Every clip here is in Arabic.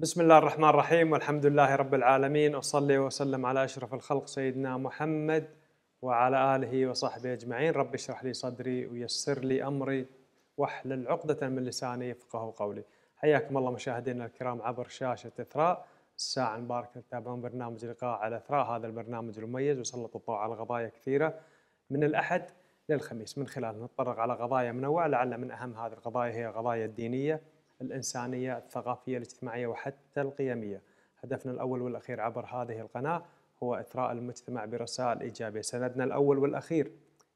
بسم الله الرحمن الرحيم والحمد لله رب العالمين أصلي وسلم على أشرف الخلق سيدنا محمد وعلى آله وصحبه أجمعين رب اشرح لي صدري ويسر لي أمري واحلل عقدة من لساني يفقه قولي حياكم الله مشاهدينا الكرام عبر شاشة إثراء الساعة المباركة تتابعون برنامج لقاء على إثراء هذا البرنامج المميز وسلط الضوء على قضايا كثيرة من الأحد للخميس من خلال نتطرق على قضايا منوعة لعل من أهم هذه القضايا هي قضايا الدينية الإنسانية الثقافية الاجتماعية وحتى القيمية هدفنا الأول والأخير عبر هذه القناة هو إثراء المجتمع برسائل إيجابية سندنا الأول والأخير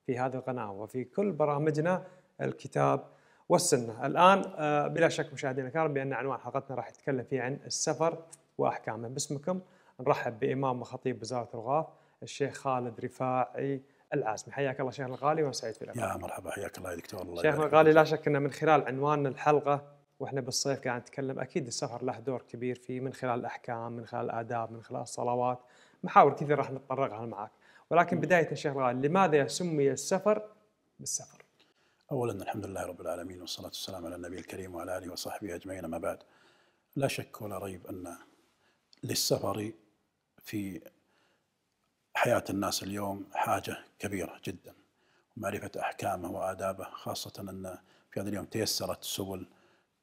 في هذه القناة وفي كل برامجنا الكتاب والسنة الآن آه، بلا شك مشاهدينا الكرام بأن عنوان حلقتنا راح يتكلم فيه عن السفر وأحكامه باسمكم نرحب بإمام وخطيب وزارة الغاف الشيخ خالد رفاعي العازمي حياك الله شيخنا الغالي وانا سعيد في يا مرحبا حياك الله يا دكتور الله شيخنا الغالي لا شك ان من خلال عنوان الحلقه واحنا بالصيف قاعد نتكلم اكيد السفر له دور كبير في من خلال الاحكام من خلال الاداب من خلال الصلوات محاور كثيره راح نتطرقها معك ولكن بدايه شيخ غالي لماذا سمي السفر بالسفر؟ اولا الحمد لله رب العالمين والصلاه والسلام على النبي الكريم وعلى اله وصحبه اجمعين ما بعد لا شك ولا ريب ان للسفر في حياه الناس اليوم حاجه كبيره جدا معرفه احكامه وادابه خاصه ان في هذا اليوم تيسرت سبل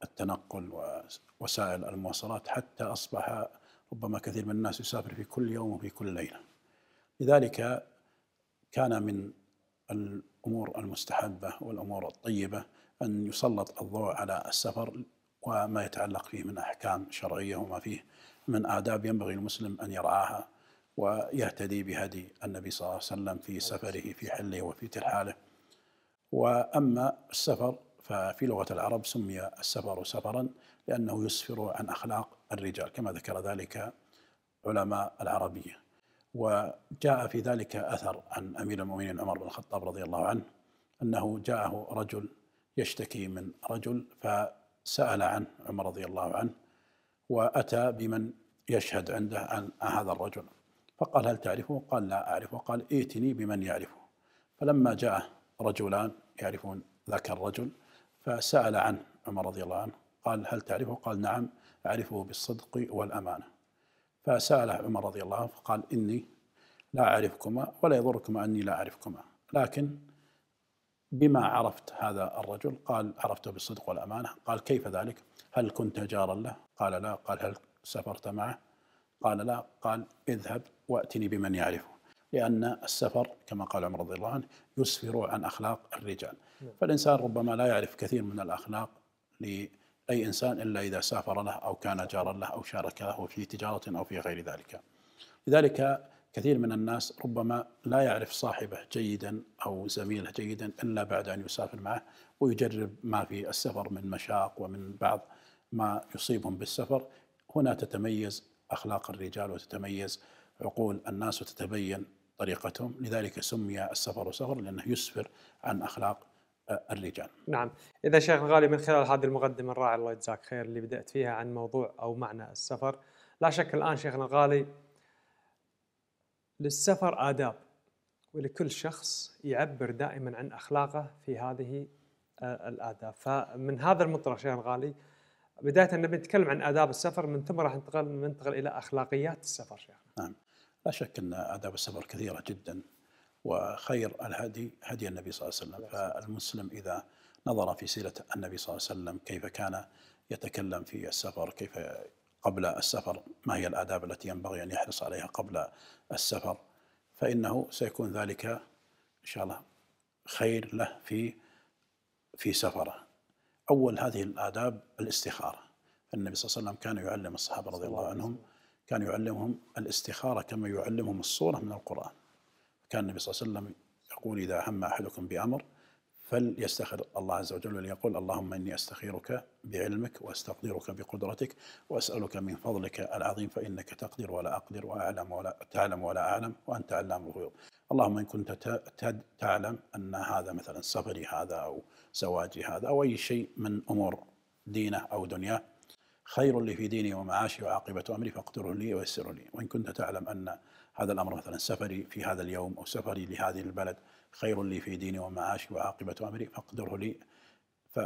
التنقل ووسائل المواصلات حتى أصبح ربما كثير من الناس يسافر في كل يوم وفي كل ليلة لذلك كان من الأمور المستحبة والأمور الطيبة أن يسلط الضوء على السفر وما يتعلق فيه من أحكام شرعية وما فيه من آداب ينبغي المسلم أن يرعاها ويهتدي بهدي النبي صلى الله عليه وسلم في سفره في حله وفي ترحاله وأما السفر ففي لغة العرب سمي السفر سفرا لأنه يسفر عن أخلاق الرجال كما ذكر ذلك علماء العربية وجاء في ذلك أثر عن أمير المؤمنين عمر بن الخطاب رضي الله عنه أنه جاءه رجل يشتكي من رجل فسأل عنه عمر رضي الله عنه وأتى بمن يشهد عنده عن هذا الرجل فقال هل تعرفه؟ قال لا أعرفه قال ائتني بمن يعرفه فلما جاء رجلان يعرفون ذاك الرجل فسأل عنه عمر رضي الله عنه قال هل تعرفه؟ قال نعم أعرفه بالصدق والأمانة فسأله عمر رضي الله عنه فقال إني لا أعرفكما ولا يضركما أني لا أعرفكما لكن بما عرفت هذا الرجل قال عرفته بالصدق والأمانة قال كيف ذلك هل كنت جارا له قال لا قال هل سافرت معه قال لا قال اذهب وأتني بمن يعرفه لأن السفر كما قال عمر رضي الله عنه يسفر عن أخلاق الرجال نعم. فالإنسان ربما لا يعرف كثير من الأخلاق لأي إنسان إلا إذا سافر له أو كان جارا له أو شارك له في تجارة أو في غير ذلك لذلك كثير من الناس ربما لا يعرف صاحبه جيدا او زميله جيدا الا بعد ان يسافر معه ويجرب ما في السفر من مشاق ومن بعض ما يصيبهم بالسفر هنا تتميز اخلاق الرجال وتتميز عقول الناس وتتبين طريقتهم لذلك سمي السفر سفر لأنه يسفر عن أخلاق آه، الرجال نعم إذا شيخ الغالي من خلال هذه المقدمة الرائعة الله يجزاك خير اللي بدأت فيها عن موضوع أو معنى السفر لا شك الآن شيخنا الغالي للسفر آداب ولكل شخص يعبر دائما عن أخلاقه في هذه آه، الآداب فمن هذا المطرح شيخنا الغالي بداية نبي نتكلم عن آداب السفر من ثم راح ننتقل ننتقل إلى أخلاقيات السفر شيخنا نعم لا شك أن آداب السفر كثيرة جدا وخير الهدي هدي النبي صلى الله عليه وسلم فالمسلم إذا نظر في سيرة النبي صلى الله عليه وسلم كيف كان يتكلم في السفر كيف قبل السفر ما هي الآداب التي ينبغي أن يحرص عليها قبل السفر فإنه سيكون ذلك إن شاء الله خير له في في سفره أول هذه الآداب الاستخارة النبي صلى الله عليه وسلم كان يعلم الصحابة رضي الله عنهم كان يعلمهم الاستخارة كما يعلمهم الصورة من القرآن كان النبي صلى الله عليه وسلم يقول إذا هم أحدكم بأمر فليستخر الله عز وجل وليقول اللهم إني أستخيرك بعلمك وأستقدرك بقدرتك وأسألك من فضلك العظيم فإنك تقدر ولا أقدر وأعلم ولا تعلم ولا أعلم وأنت علام الغيوب اللهم إن كنت تعلم أن هذا مثلا سفري هذا أو زواجي هذا أو أي شيء من أمور دينه أو دنياه خير لي في ديني ومعاشي وعاقبة أمري فاقدره لي ويسر لي وإن كنت تعلم أن هذا الأمر مثلا سفري في هذا اليوم أو سفري لهذه البلد خير لي في ديني ومعاشي وعاقبة أمري فاقدره لي ف...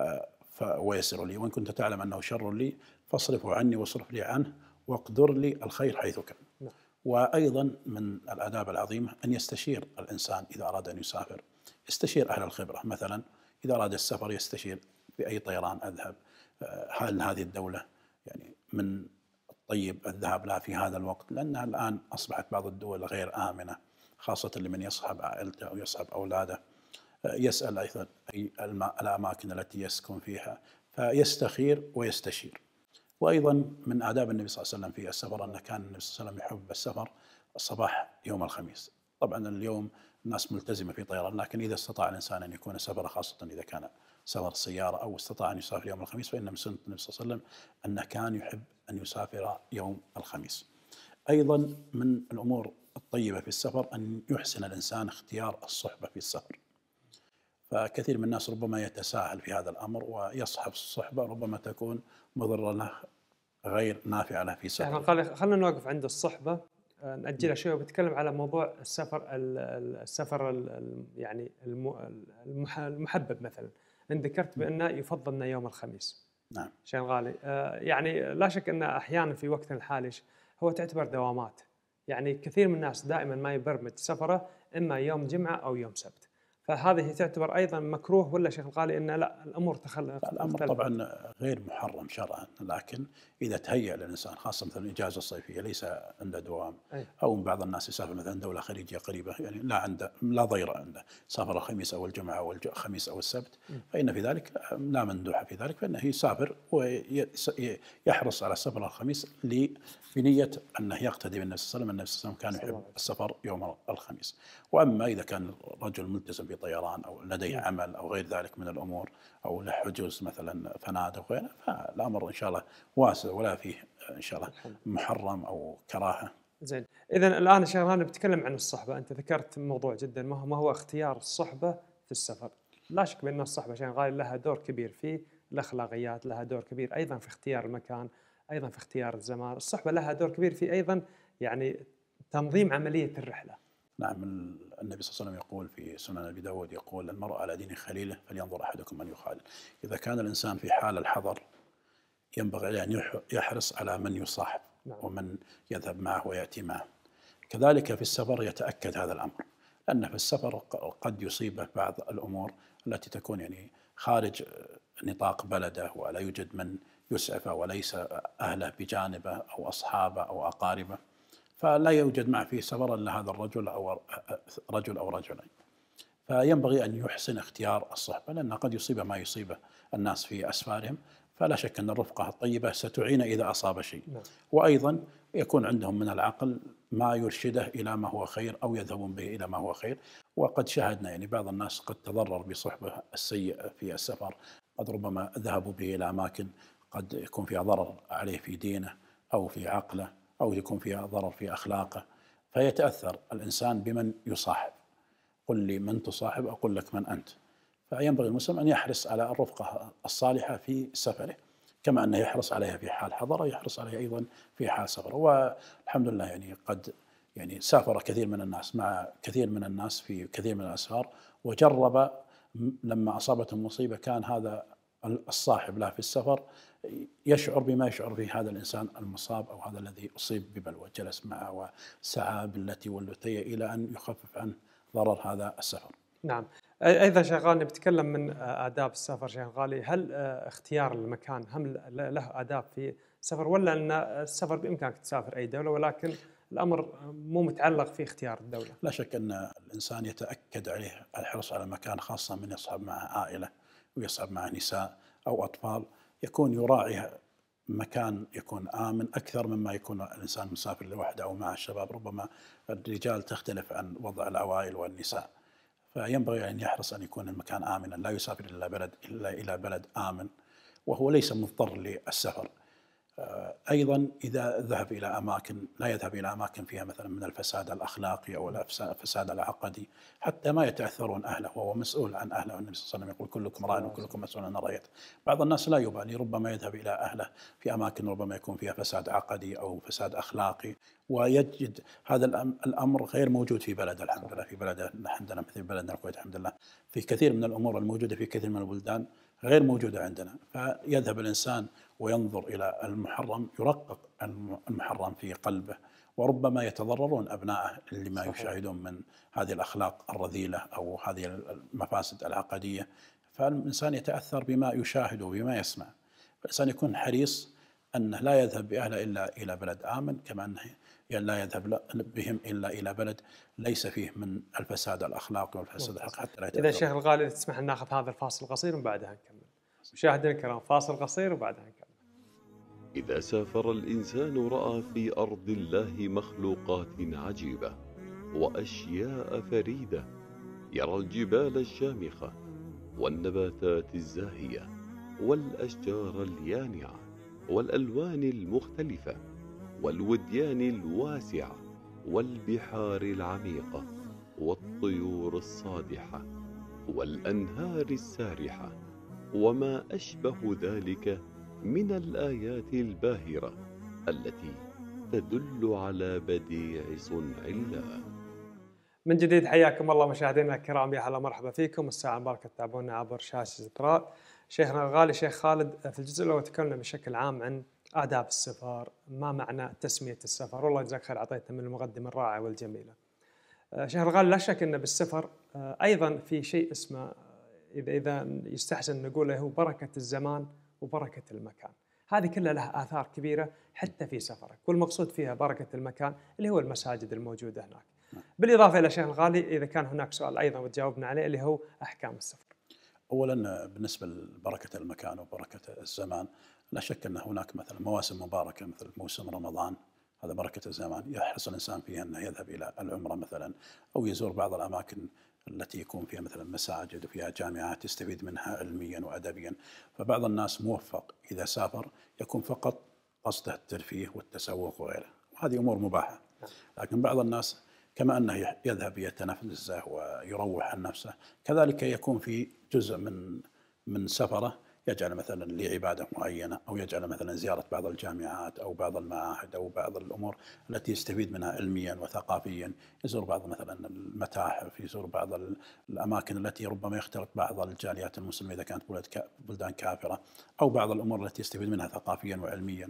ف... ويسر لي وإن كنت تعلم أنه شر لي فاصرفه عني واصرف لي عنه واقدر لي الخير حيث كان نعم. وأيضا من الآداب العظيمة أن يستشير الإنسان إذا أراد أن يسافر يستشير أهل الخبرة مثلا إذا أراد السفر يستشير بأي طيران أذهب آه، هل هذه الدولة يعني من الطيب الذهاب لها في هذا الوقت لأنها الآن أصبحت بعض الدول غير آمنة خاصة لمن يصحب عائلته أو يصحب أولاده يسأل أيضا أي الأماكن التي يسكن فيها فيستخير ويستشير وأيضا من آداب النبي صلى الله عليه وسلم في السفر أنه كان النبي صلى الله عليه وسلم يحب السفر الصباح يوم الخميس طبعا اليوم الناس ملتزمة في طيران لكن إذا استطاع الإنسان أن يكون سفره خاصة إذا كان سفر السيارة أو استطاع أن يسافر يوم الخميس فإن من سنة النبي صلى الله عليه وسلم أنه كان يحب أن يسافر يوم الخميس أيضا من الأمور الطيبة في السفر أن يحسن الإنسان اختيار الصحبة في السفر فكثير من الناس ربما يتساهل في هذا الأمر ويصحب الصحبة ربما تكون مضرة له غير نافعة له في سفره يعني خلينا نوقف عند الصحبة آه، نأجلها شوي وبتكلم على موضوع السفر السفر يعني المحبب مثلا انت ذكرت بانه يفضل انه يوم الخميس نعم شيء غالي آه، يعني لا شك ان احيانا في وقتنا الحالي هو تعتبر دوامات يعني كثير من الناس دائما ما يبرمج سفره اما يوم جمعه او يوم سبت فهذه تعتبر ايضا مكروه ولا شيخ القالي ان لا الامور تخلى الامر طبعا غير محرم شرعا لكن اذا تهيأ للانسان خاصه مثلا الاجازه الصيفيه ليس عنده دوام أي. او بعض الناس يسافر مثلا دوله خليجيه قريبه يعني لا عنده لا ضير عنده سافر الخميس او الجمعه او الخميس او السبت فان في ذلك لا مندوح في ذلك فانه يسافر ويحرص على سفر الخميس بنيه انه يقتدي بالنبي صلى الله عليه وسلم النبي صلى الله عليه وسلم كان يحب السفر يوم الخميس واما اذا كان الرجل ملتزم طيران او لديه نعم. عمل او غير ذلك من الامور او له حجز مثلا فنادق وغيره فالامر ان شاء الله واسع ولا فيه ان شاء الله محرم او كراهه. زين اذا الان شيخ هاني بتكلم عن الصحبه انت ذكرت موضوع جدا ما هو ما هو اختيار الصحبه في السفر. لا شك بان الصحبه شيء غالي لها دور كبير في الاخلاقيات لها دور كبير ايضا في اختيار المكان ايضا في اختيار الزمان الصحبه لها دور كبير في ايضا يعني تنظيم عمليه الرحله نعم النبي صلى الله عليه وسلم يقول في سنن ابي داود يقول المرء على دين خليله فلينظر احدكم من يخالل اذا كان الانسان في حال الحضر ينبغي عليه ان يحرص على من يصاحب نعم. ومن يذهب معه وياتي معه كذلك في السفر يتاكد هذا الامر لان في السفر قد يصيبه بعض الامور التي تكون يعني خارج نطاق بلده ولا يوجد من يسعفه وليس اهله بجانبه او اصحابه او اقاربه فلا يوجد معه فيه سفر الا هذا الرجل او رجل او رجلين. فينبغي ان يحسن اختيار الصحبه لان قد يصيبه ما يصيبه الناس في اسفارهم فلا شك ان الرفقه الطيبه ستعين اذا اصاب شيء. نعم. وايضا يكون عندهم من العقل ما يرشده الى ما هو خير او يذهبون به الى ما هو خير، وقد شاهدنا يعني بعض الناس قد تضرر بصحبه السيئه في السفر، قد ربما ذهبوا به الى اماكن قد يكون فيها ضرر عليه في دينه او في عقله أو يكون فيها ضرر في أخلاقه فيتأثر الإنسان بمن يصاحب قل لي من تصاحب أقول لك من أنت فينبغي المسلم أن يحرص على الرفقة الصالحة في سفره كما أنه يحرص عليها في حال حضره يحرص عليها أيضا في حال سفره والحمد لله يعني قد يعني سافر كثير من الناس مع كثير من الناس في كثير من الأسفار وجرب لما أصابته مصيبة كان هذا الصاحب له في السفر يشعر بما يشعر به هذا الانسان المصاب او هذا الذي اصيب ببلوى، جلس معه وسعى بالتي واللثيه الى ان يخفف عنه ضرر هذا السفر. نعم. ايضا شيخ غالي بتكلم من اداب السفر شيخ غالي، هل آه، اختيار المكان هم له اداب في السفر ولا ان السفر بامكانك تسافر اي دوله ولكن الامر مو متعلق في اختيار الدوله. لا شك ان الانسان يتاكد عليه الحرص على مكان خاصه من يصعب معه عائله ويصعب معه نساء او اطفال. يكون يراعي مكان يكون آمن أكثر مما يكون الإنسان مسافر لوحده أو مع الشباب ربما الرجال تختلف عن وضع العوائل والنساء فينبغي أن يحرص أن يكون المكان آمنا لا يسافر إلا بلد إلا إلى بلد آمن وهو ليس مضطر للسفر آه، ايضا اذا ذهب الى اماكن لا يذهب الى اماكن فيها مثلا من الفساد الاخلاقي او الفساد العقدي حتى ما يتاثرون اهله وهو مسؤول عن اهله النبي صلى الله عليه وسلم يقول كلكم راع نعم. وكلكم مسؤول عن رعيته بعض الناس لا يبالي ربما يذهب الى اهله في اماكن ربما يكون فيها فساد عقدي او فساد اخلاقي ويجد هذا الامر غير موجود في بلده الحمد لله في بلده عندنا مثل بلدنا الكويت الحمد لله في كثير من الامور الموجوده في كثير من البلدان غير موجوده عندنا فيذهب الانسان وينظر إلى المحرم يرقق المحرم في قلبه وربما يتضررون أبنائه لما صحيح. يشاهدون من هذه الأخلاق الرذيلة أو هذه المفاسد العقدية فالإنسان يتأثر بما يشاهد وبما يسمع فالإنسان يكون حريص أنه لا يذهب بأهله إلا إلى بلد آمن كما أنه لا يذهب بهم إلا إلى بلد ليس فيه من الفساد الأخلاقي والفساد الحق حتى لا يتأثر إذا شيخ الغالي تسمح لنا ناخذ هذا الفاصل القصير ومن بعدها نكمل مشاهدينا الكرام فاصل قصير وبعدها نكمل إذا سافر الإنسان رأى في أرض الله مخلوقات عجيبة وأشياء فريدة يرى الجبال الشامخة والنباتات الزاهية والأشجار اليانعة والألوان المختلفة والوديان الواسعة والبحار العميقة والطيور الصادحة والأنهار السارحة وما أشبه ذلك من الآيات الباهرة التي تدل على بديع صنع الله من جديد حياكم الله مشاهدينا الكرام يا هلا مرحبا فيكم الساعة مباركة تتابعونا عبر شاشة القراء شيخنا الغالي شيخ خالد في الجزء الأول تكلمنا بشكل عام عن آداب السفر ما معنى تسمية السفر والله جزاك خير أعطيتنا من المقدمة الرائعة والجميلة آه، شيخ الغالي لا شك أن بالسفر آه، أيضا في شيء اسمه اذا اذا يستحسن نقول هو بركه الزمان وبركه المكان. هذه كلها لها اثار كبيره حتى في سفرك، والمقصود فيها بركه المكان اللي هو المساجد الموجوده هناك. نعم. بالاضافه الى شيخ الغالي اذا كان هناك سؤال ايضا وتجاوبنا عليه اللي هو احكام السفر. اولا بالنسبه لبركه المكان وبركه الزمان لا شك ان هناك مثلا مواسم مباركه مثل موسم رمضان هذا بركه الزمان يحرص الانسان فيها انه يذهب الى العمره مثلا او يزور بعض الاماكن التي يكون فيها مثلا مساجد وفيها جامعات يستفيد منها علميا وادبيا فبعض الناس موفق اذا سافر يكون فقط قصده الترفيه والتسوق وغيره وهذه امور مباحه لكن بعض الناس كما انه يذهب يتنفسه ويروح عن نفسه كذلك يكون في جزء من من سفره يجعل مثلا لعباده معينه او يجعل مثلا زياره بعض الجامعات او بعض المعاهد او بعض الامور التي يستفيد منها علميا وثقافيا، يزور بعض مثلا المتاحف، يزور بعض الاماكن التي ربما يختلط بعض الجاليات المسلمه اذا كانت بلدان كافره، او بعض الامور التي يستفيد منها ثقافيا وعلميا.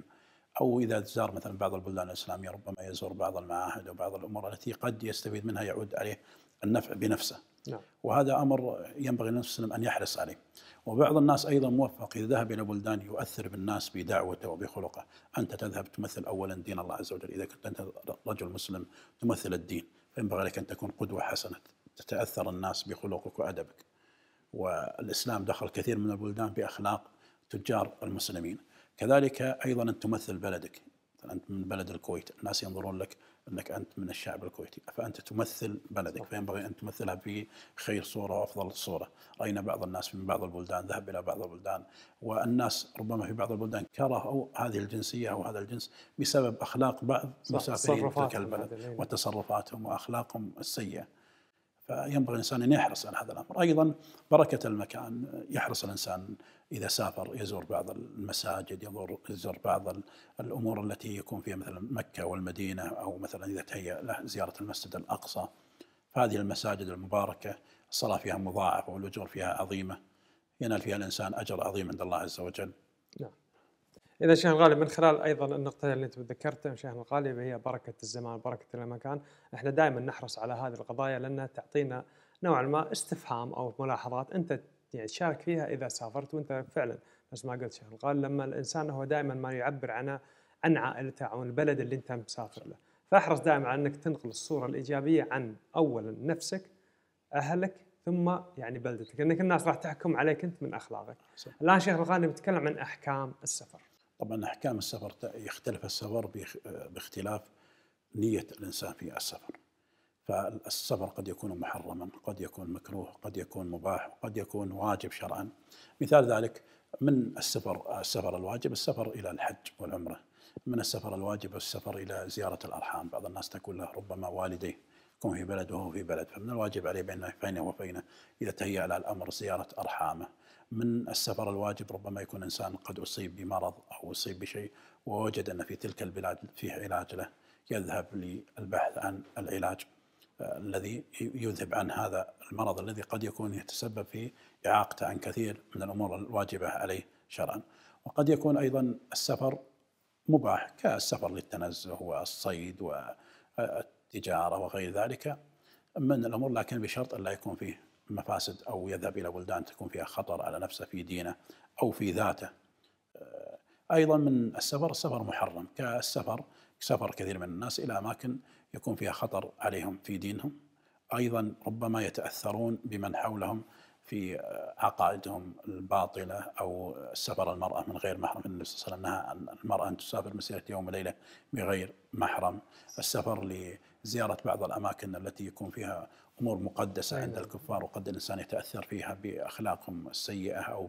او اذا زار مثلا بعض البلدان الاسلاميه ربما يزور بعض المعاهد وبعض الامور التي قد يستفيد منها يعود عليه النفع بنفسه. نعم. وهذا امر ينبغي للمسلم ان يحرص عليه وبعض الناس ايضا موفق اذا ذهب الى بلدان يؤثر بالناس بدعوته وبخلقه انت تذهب تمثل اولا دين الله عز وجل اذا كنت انت رجل مسلم تمثل الدين فينبغي لك ان تكون قدوه حسنه تتاثر الناس بخلقك وادبك والاسلام دخل كثير من البلدان باخلاق تجار المسلمين كذلك ايضا ان تمثل بلدك انت من بلد الكويت الناس ينظرون لك انك انت من الشعب الكويتي فانت تمثل بلدك فينبغي ان تمثلها في خير صوره وافضل صوره راينا بعض الناس من بعض البلدان ذهب الى بعض البلدان والناس ربما في بعض البلدان كرهوا هذه الجنسيه او هذا الجنس بسبب اخلاق بعض مسافرين تلك البلد إيه. وتصرفاتهم واخلاقهم السيئه فينبغي الانسان ان يحرص على هذا الامر، ايضا بركه المكان يحرص الانسان اذا سافر يزور بعض المساجد، يزور يزور بعض الامور التي يكون فيها مثلا مكه والمدينه او مثلا اذا تهيأ له زياره المسجد الاقصى. فهذه المساجد المباركه الصلاه فيها مضاعفه والاجور فيها عظيمه. ينال فيها الانسان اجر عظيم عند الله عز وجل. نعم. اذا شيخ الغالي من خلال ايضا النقطه اللي انت ذكرتها شيخ الغالي هي بركه الزمان بركه المكان احنا دائما نحرص على هذه القضايا لانها تعطينا نوعا ما استفهام او ملاحظات انت يعني تشارك فيها اذا سافرت وانت فعلا نفس ما قلت شيخ الغالي لما الانسان هو دائما ما يعبر عنه عن عائلته او البلد اللي انت مسافر له فاحرص دائما على انك تنقل الصوره الايجابيه عن اولا نفسك اهلك ثم يعني بلدتك لانك الناس راح تحكم عليك انت من اخلاقك. الان شيخ الغالي بيتكلم عن احكام السفر. طبعا احكام السفر يختلف السفر باختلاف نيه الانسان في السفر فالسفر قد يكون محرما قد يكون مكروه قد يكون مباح قد يكون واجب شرعا مثال ذلك من السفر السفر الواجب السفر الى الحج والعمره من السفر الواجب السفر الى زياره الارحام بعض الناس تقول له ربما والديه يكون في بلد وهو في بلد فمن الواجب عليه بين فينه وفينه اذا تهيأ له الامر زياره ارحامه من السفر الواجب ربما يكون انسان قد اصيب بمرض او اصيب بشيء ووجد ان في تلك البلاد فيه علاج له يذهب للبحث عن العلاج آه، الذي يذهب عن هذا المرض الذي قد يكون يتسبب في اعاقته عن كثير من الامور الواجبه عليه شرعا. وقد يكون ايضا السفر مباح كالسفر للتنزه والصيد والتجاره وغير ذلك من الامور لكن بشرط ان لا يكون فيه مفاسد أو يذهب إلى بلدان تكون فيها خطر على نفسه في دينه أو في ذاته آه، أيضا من السفر السفر محرم كالسفر سفر كثير من الناس إلى أماكن يكون فيها خطر عليهم في دينهم أيضا ربما يتأثرون بمن حولهم في آه، عقائدهم الباطلة أو سفر المرأة من غير محرم النبي صلى الله عليه وسلم نهى عن المرأة أن تسافر مسيرة يوم وليلة بغير محرم السفر زيارة بعض الأماكن التي يكون فيها أمور مقدسة أيوة. عند الكفار وقد الإنسان يتأثر فيها بأخلاقهم السيئة أو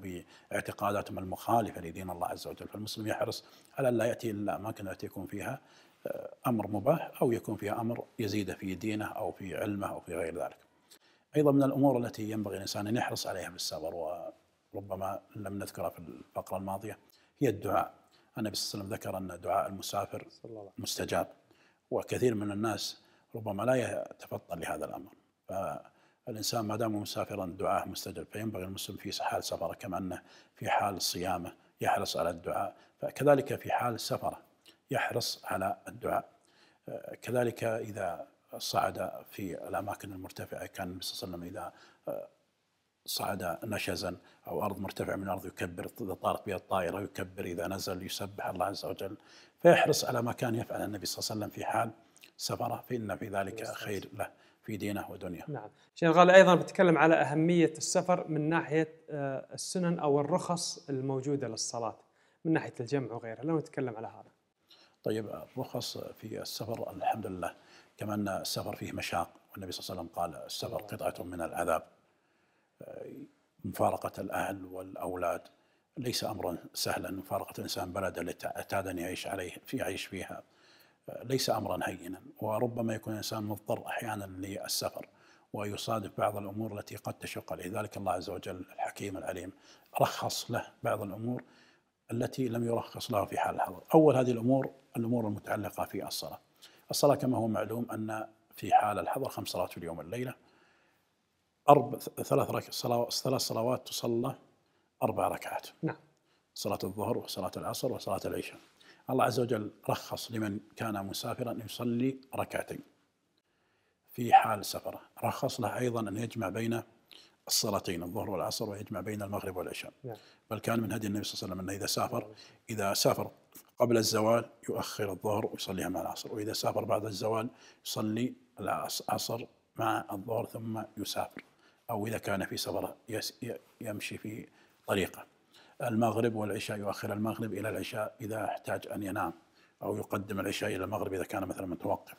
باعتقاداتهم المخالفة لدين الله عز وجل فالمسلم يحرص على أن لا يأتي إلى الأماكن التي يكون فيها آه، أمر مباح أو يكون فيها أمر يزيد في دينه أو في علمه أو في غير ذلك أيضا من الأمور التي ينبغي الإنسان أن يحرص عليها في السفر وربما لم نذكرها في الفقرة الماضية هي الدعاء النبي صلى الله عليه وسلم ذكر أن دعاء المسافر مستجاب وكثير من الناس ربما لا يتفطن لهذا الامر فالانسان ما دام مسافرا دعاه مستجب فينبغي المسلم في حال سفره كما انه في حال صيامه يحرص على الدعاء فكذلك في حال سفره يحرص على الدعاء كذلك اذا صعد في الاماكن المرتفعه كان النبي صلى الله عليه وسلم اذا صعد نشزا او ارض مرتفعه من الارض يكبر اذا طارت بها الطائره يكبر اذا نزل يسبح الله عز وجل فيحرص على ما كان يفعل النبي صلى الله عليه وسلم في حال سفره فإن في ذلك خير له في دينه ودنياه نعم شيخ غالي أيضا بتكلم على أهمية السفر من ناحية آه، السنن أو الرخص الموجودة للصلاة من ناحية الجمع وغيرها لو نتكلم على هذا طيب الرخص في السفر الحمد لله كما أن السفر فيه مشاق والنبي صلى الله عليه وسلم قال السفر نعم. قطعة من العذاب آه، مفارقة الأهل والأولاد ليس أمرا سهلا مفارقة الإنسان بلده التي اعتاد أن يعيش عليه في يعيش فيها ليس امرا هينا وربما يكون الانسان مضطر احيانا للسفر ويصادف بعض الامور التي قد تشق عليه، ذلك الله عز وجل الحكيم العليم رخص له بعض الامور التي لم يرخص له في حال الحضر، اول هذه الامور الامور المتعلقه في الصلاه. الصلاه كما هو معلوم ان في حال الحضر خمس صلوات في اليوم والليله. أرب ثلاث صلوات ثلاث صلوات تصلى أربع ركعات. نعم. صلاة الظهر وصلاة العصر وصلاة العشاء. الله عز وجل رخص لمن كان مسافرا أن يصلي ركعتين في حال سفره رخص له أيضا أن يجمع بين الصلاتين الظهر والعصر ويجمع بين المغرب والعشاء نعم. بل كان من هدي النبي صلى الله عليه وسلم أنه إذا سافر نعم. إذا سافر قبل الزوال يؤخر الظهر ويصليها مع العصر وإذا سافر بعد الزوال يصلي العصر مع الظهر ثم يسافر أو إذا كان في سفره يمشي في طريقه المغرب والعشاء يؤخر المغرب إلى العشاء إذا احتاج أن ينام أو يقدم العشاء إلى المغرب إذا كان مثلا متوقف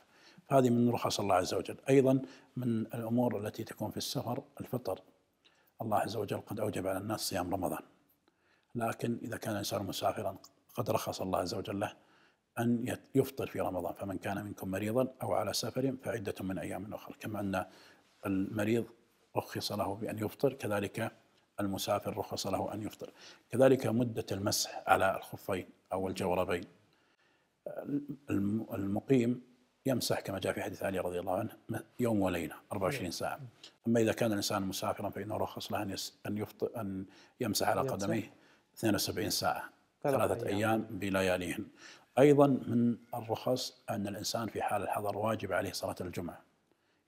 فهذه من رخص الله عز وجل أيضا من الأمور التي تكون في السفر الفطر الله عز وجل قد أوجب على الناس صيام رمضان لكن إذا كان الإنسان مسافرا قد رخص الله عز وجل له أن يفطر في رمضان فمن كان منكم مريضا أو على سفر فعدة من أيام أخرى كما أن المريض رخص له بأن يفطر كذلك المسافر رخص له أن يفطر كذلك مدة المسح على الخفين أو الجوربين المقيم يمسح كما جاء في حديث علي رضي الله عنه يوم وليله 24 إيه. ساعه اما اذا كان الانسان مسافرا فانه رخص له ان ان ان يمسح على قدميه 72 ساعه ثلاثه ايام بلياليهن ايضا من الرخص ان الانسان في حال الحضر واجب عليه صلاه الجمعه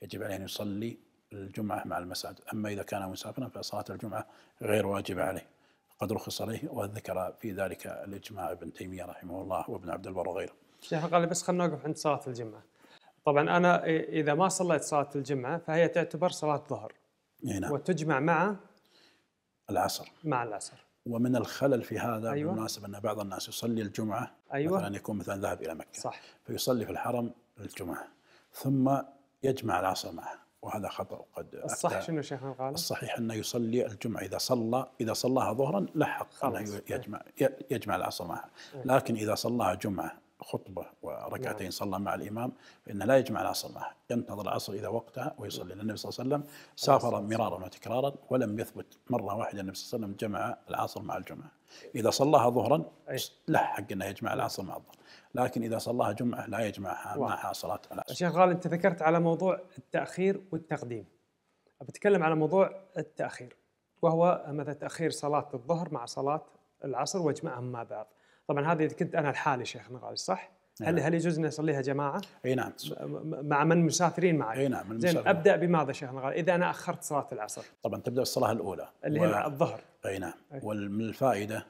يجب عليه ان يصلي الجمعة مع المساجد أما إذا كان مسافرا فصلاة الجمعة غير واجبة عليه قد رخص عليه وذكر في ذلك الإجماع ابن تيمية رحمه الله وابن عبد البر وغيره شيخ قال بس خلنا نوقف عند صلاة الجمعة طبعا أنا إذا ما صليت صلاة الجمعة فهي تعتبر صلاة ظهر نعم. وتجمع مع العصر مع العصر ومن الخلل في هذا أيوة. بالمناسبة أن بعض الناس يصلي الجمعة أيوة. مثلا يكون مثلا ذهب إلى مكة صح. فيصلي في الحرم الجمعة ثم يجمع العصر معه وهذا خطأ قد الصح شنو شيخنا قال؟ الصحيح أنه يصلي الجمعة إذا صلى إذا صلاها ظهرا لحق أنه يجمع يجمع العصر معها إيه. لكن إذا صلاها جمعة خطبة وركعتين نعم. صلى مع الإمام فإنه لا يجمع العصر معها ينتظر العصر إذا وقتها ويصلي لأن النبي صلى الله عليه وسلم سافر مرارا وتكرارا ولم يثبت مرة واحدة النبي صلى الله عليه وسلم جمع العصر مع الجمعة إذا صلاها ظهرا إيه. لحق أنه يجمع العصر مع الظهر لكن اذا صلاها جمعه لا يجمعها معها صلاه العصر. شيخ غالي انت ذكرت على موضوع التاخير والتقديم. بتكلم على موضوع التاخير وهو مثلا تاخير صلاه الظهر مع صلاه العصر واجمعهم مع بعض. طبعا هذه اذا كنت انا لحالي شيخنا غالي صح؟ نعم. هل هل يجوز ان اصليها جماعه؟ اي نعم مع من مسافرين معي؟ اي نعم زين ابدا بماذا شيخنا غالي؟ اذا انا اخرت صلاه العصر طبعا تبدا بالصلاه الاولى اللي و... هي الظهر اي نعم أي. والفائده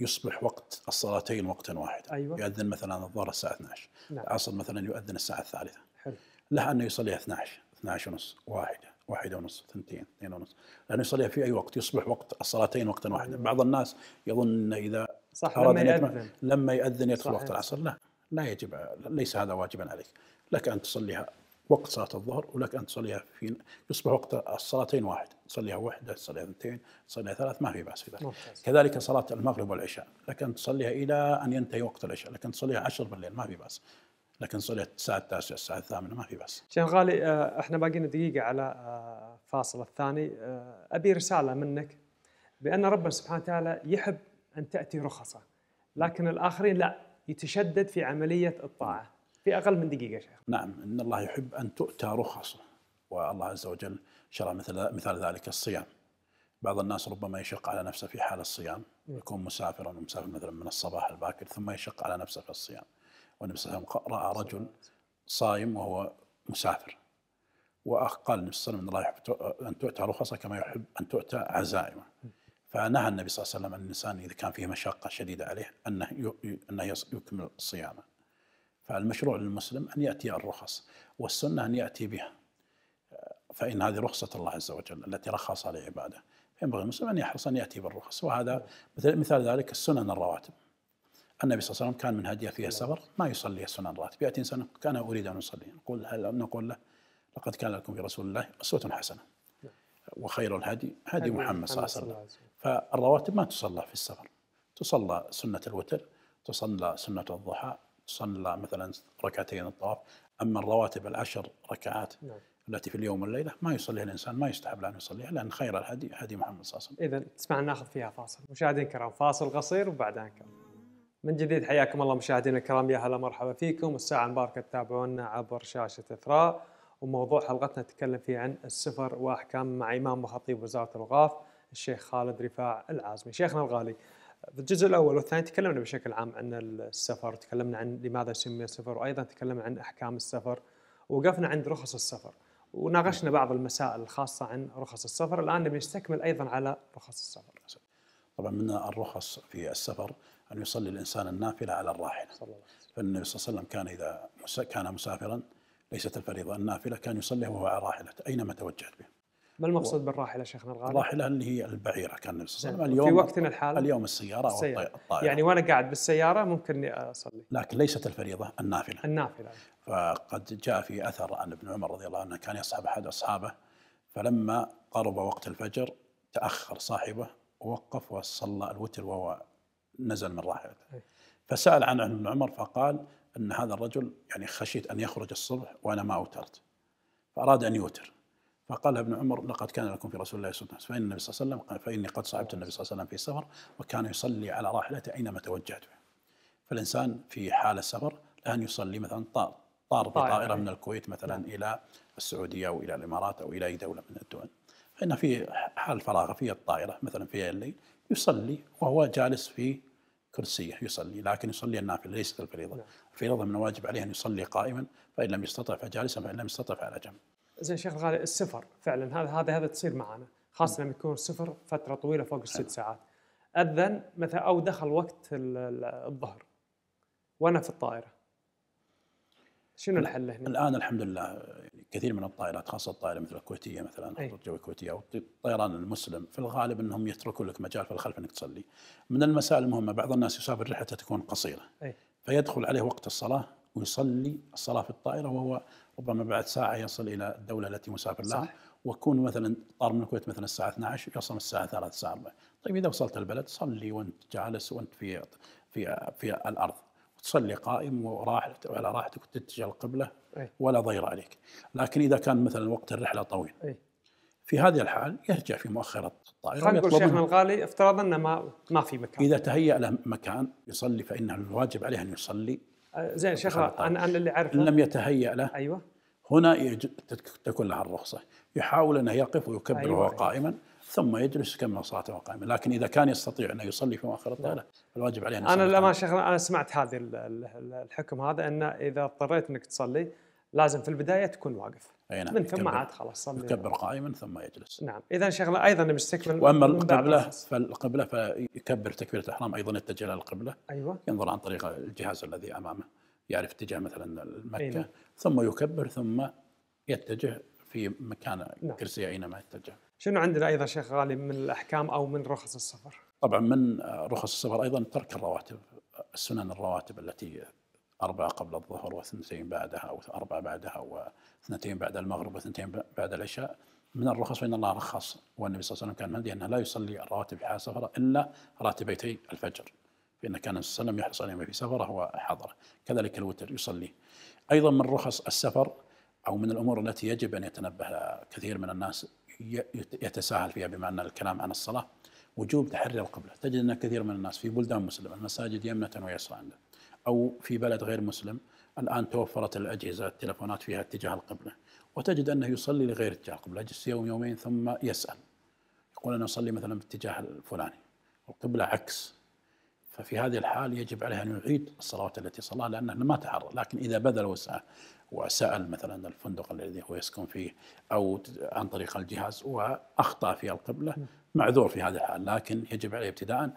يصبح وقت الصلاتين وقتا واحدا أيوة. يؤذن مثلا الظهر الساعة 12 نعم. العصر مثلا يؤذن الساعة الثالثة حلو. له أنه يصليها 12 12 ونص واحدة واحدة ونص ثنتين اثنين ونص لأنه يصليها في أي وقت يصبح وقت الصلاتين وقتا واحدا أيوة. بعض الناس يظن أنه إذا صح أراد لما يأذن لما يأذن يدخل صحيح. وقت العصر لا لا يجب ليس هذا واجبا عليك لك أن تصليها وقت صلاة الظهر ولك أن تصليها في يصبح وقت الصلاتين واحد تصليها واحدة تصليها اثنتين تصليها ثلاث ما في بأس في ذلك كذلك صلاة المغرب والعشاء لك أن تصليها إلى أن ينتهي وقت العشاء لك أن تصليها عشر بالليل ما في بأس لكن صليت الساعة التاسعة الساعة الثامنة ما في بأس شيخ غالي آه، احنا باقينا دقيقة على آه، فاصل الثاني آه، أبي رسالة منك بأن ربنا سبحانه وتعالى يحب أن تأتي رخصة لكن الآخرين لا يتشدد في عملية الطاعة في اقل من دقيقه شيخ نعم ان الله يحب ان تؤتى رخصه والله عز وجل شرع مثل مثال ذلك الصيام بعض الناس ربما يشق على نفسه في حال الصيام يكون مسافرا ومسافر مثلا من الصباح الباكر ثم يشق على نفسه في الصيام والنبي صلى الله عليه وسلم راى رجل صايم وهو مسافر وقال النبي صلى الله عليه وسلم الله يحب ان تؤتى رخصه كما يحب ان تؤتى عزائمه فنهى النبي صلى الله عليه وسلم ان الانسان اذا كان فيه مشقه شديده عليه انه انه يكمل صيامه فالمشروع للمسلم أن يأتي الرخص والسنة أن يأتي بها فإن هذه رخصة الله عز وجل التي رخص لعباده فينبغي المسلم أن يحرص أن يأتي بالرخص وهذا مثل مثال ذلك السنن الرواتب النبي صلى الله عليه وسلم كان من هديه فيها السفر ما يصلي السنن الرواتب يأتي إنسان كان أريد أن أصلي نقول هل نقول له لقد كان لكم في رسول الله أسوة حسنة وخير الهدي هدي محمد صلى الله عليه وسلم فالرواتب ما تصلى في السفر تصلى سنة الوتر تصلى سنة الضحى صلى مثلا ركعتين الطواف اما الرواتب العشر ركعات نعم. التي في اليوم والليله ما يصليها الانسان ما يستحب له ان يصليها لان خير الهدي هدي محمد صلى الله عليه وسلم. اذا تسمع ناخذ فيها فاصل، مشاهدينا الكرام فاصل قصير وبعدها نكمل. من جديد حياكم الله مشاهدينا الكرام يا هلا مرحبا فيكم الساعه المباركه تتابعونا عبر شاشه اثراء وموضوع حلقتنا نتكلم فيه عن السفر واحكام مع امام وخطيب وزاره الاوقاف الشيخ خالد رفاع العازمي، شيخنا الغالي في الجزء الاول والثاني تكلمنا بشكل عام عن السفر، تكلمنا عن لماذا سمي السفر، وايضا تكلمنا عن احكام السفر، ووقفنا عند رخص السفر، وناقشنا بعض المسائل الخاصه عن رخص السفر، الان بنستكمل ايضا على رخص السفر. طبعا من الرخص في السفر ان يصلي الانسان النافله على الراحله. فالنبي صلى الله عليه وسلم كان اذا كان مسافرا ليست الفريضه النافله كان يصلي وهو على راحلته اينما توجهت به. ما المقصود بالراحله شيخنا الغالي؟ الراحله اللي هي البعيره كان النبي صلى الله عليه وسلم اليوم في وقتنا الحالي اليوم السياره السيارة. والطائره يعني وانا قاعد بالسياره ممكن اني اصلي لكن ليست الفريضه النافله النافله فقد جاء في اثر عن ابن عمر رضي الله عنه كان يصحب احد اصحابه فلما قرب وقت الفجر تاخر صاحبه ووقف وصلى الوتر وهو نزل من راحلته إيه. فسال عن ابن عمر فقال ان هذا الرجل يعني خشيت ان يخرج الصبح وانا ما اوترت فاراد ان يوتر فقال ابن عمر لقد كان لكم في رسول الله وسلم فإن النبي صلى الله عليه وسلم فإني قد صعبت النبي صلى الله عليه وسلم في السفر وكان يصلي على راحلته أينما توجهت به فالإنسان في حال السفر الان يصلي مثلا طار طار بطائرة إيه. من الكويت مثلا نعم. إلى السعودية أو إلى الإمارات أو إلى أي دولة من الدول فإن في حال فراغه في الطائرة مثلا في الليل يصلي وهو جالس في كرسيه يصلي لكن يصلي النافله ليست الفريضه، نعم. الفريضه من الواجب عليه ان يصلي قائما فان لم يستطع فجالسا فان لم يستطع فعلى جنب. زين شيخ الغالي السفر فعلا هذا هذا هذا تصير معنا خاصه لما يكون السفر فتره طويله فوق الست ساعات اذن مثلا او دخل وقت الظهر وانا في الطائره شنو الحل هنا؟ الان الحمد لله يعني كثير من الطائرات خاصه الطائره مثل الكويتيه مثلا او الجو الكويتيه او الطيران المسلم في الغالب انهم يتركوا لك مجال في الخلف انك تصلي. من المسائل المهمه بعض الناس يسافر رحلته تكون قصيره. أي. فيدخل عليه وقت الصلاه ويصلي الصلاه في الطائره وهو ربما بعد ساعه يصل الى الدوله التي مسافر لها صح. وكون مثلا طار من الكويت مثلا الساعه 12 يصل الساعه 3 الساعه 4 طيب اذا وصلت البلد صلي وانت جالس وانت في في في الارض تصلي قائم وراح على راحتك وتتجه القبله ولا ضير عليك لكن اذا كان مثلا وقت الرحله طويل في هذه الحال يرجع في مؤخره الطائره خلينا نقول شيخنا الغالي افترض انه ما ما في مكان اذا تهيأ له مكان يصلي فانه الواجب عليه ان يصلي زين شيخ انا انا اللي اعرفه لم يتهيأ له ايوه هنا تكون له الرخصه يحاول انه يقف ويكبر أيوة وهو قائما ثم يجلس كما صلاته قائما لكن اذا كان يستطيع انه يصلي في مؤخر الطائله الواجب عليه انا للامانه شيخ انا سمعت هذه الحكم هذا انه اذا اضطريت انك تصلي لازم في البدايه تكون واقف اي نعم عاد خلاص صلي يكبر قائما ثم يجلس نعم اذا شغله ايضا بيستكمل واما القبله فالقبله فيكبر تكبيره الاحرام ايضا يتجه الى القبله ايوه ينظر عن طريق الجهاز الذي امامه يعرف اتجاه مثلا المكه أينا. نعم. ثم يكبر ثم يتجه في مكان نعم. كرسي اينما يتجه شنو عندنا ايضا شيخ غالي من الاحكام او من رخص السفر؟ طبعا من رخص السفر ايضا ترك الرواتب السنن الرواتب التي أربعة قبل الظهر واثنتين بعدها أو أربعة بعدها واثنتين بعد المغرب واثنتين بعد العشاء من الرخص فإن الله رخص والنبي صلى الله عليه وسلم كان مهدي أنه لا يصلي الرواتب في سفرة إلا راتبتي الفجر فإن كان صلى الله عليه وسلم يحرص عليهما في سفره وحضره كذلك الوتر يصليه أيضا من رخص السفر أو من الأمور التي يجب أن يتنبه كثير من الناس يتساهل فيها بما أن الكلام عن الصلاة وجوب تحري القبلة تجد أن كثير من الناس في بلدان مسلمة المساجد يمنة ويسرى عنده او في بلد غير مسلم الان توفرت الاجهزه التلفونات فيها اتجاه القبله وتجد انه يصلي لغير اتجاه القبله يجلس يوم يومين ثم يسال يقول انا اصلي مثلا باتجاه الفلاني والقبله عكس ففي هذه الحال يجب عليه ان يعيد الصلوات التي صلاها لانه ما تعرض لكن اذا بذل وسعه وسال مثلا الفندق الذي هو يسكن فيه او عن طريق الجهاز واخطا في القبله معذور في هذه الحال لكن يجب عليه ابتداء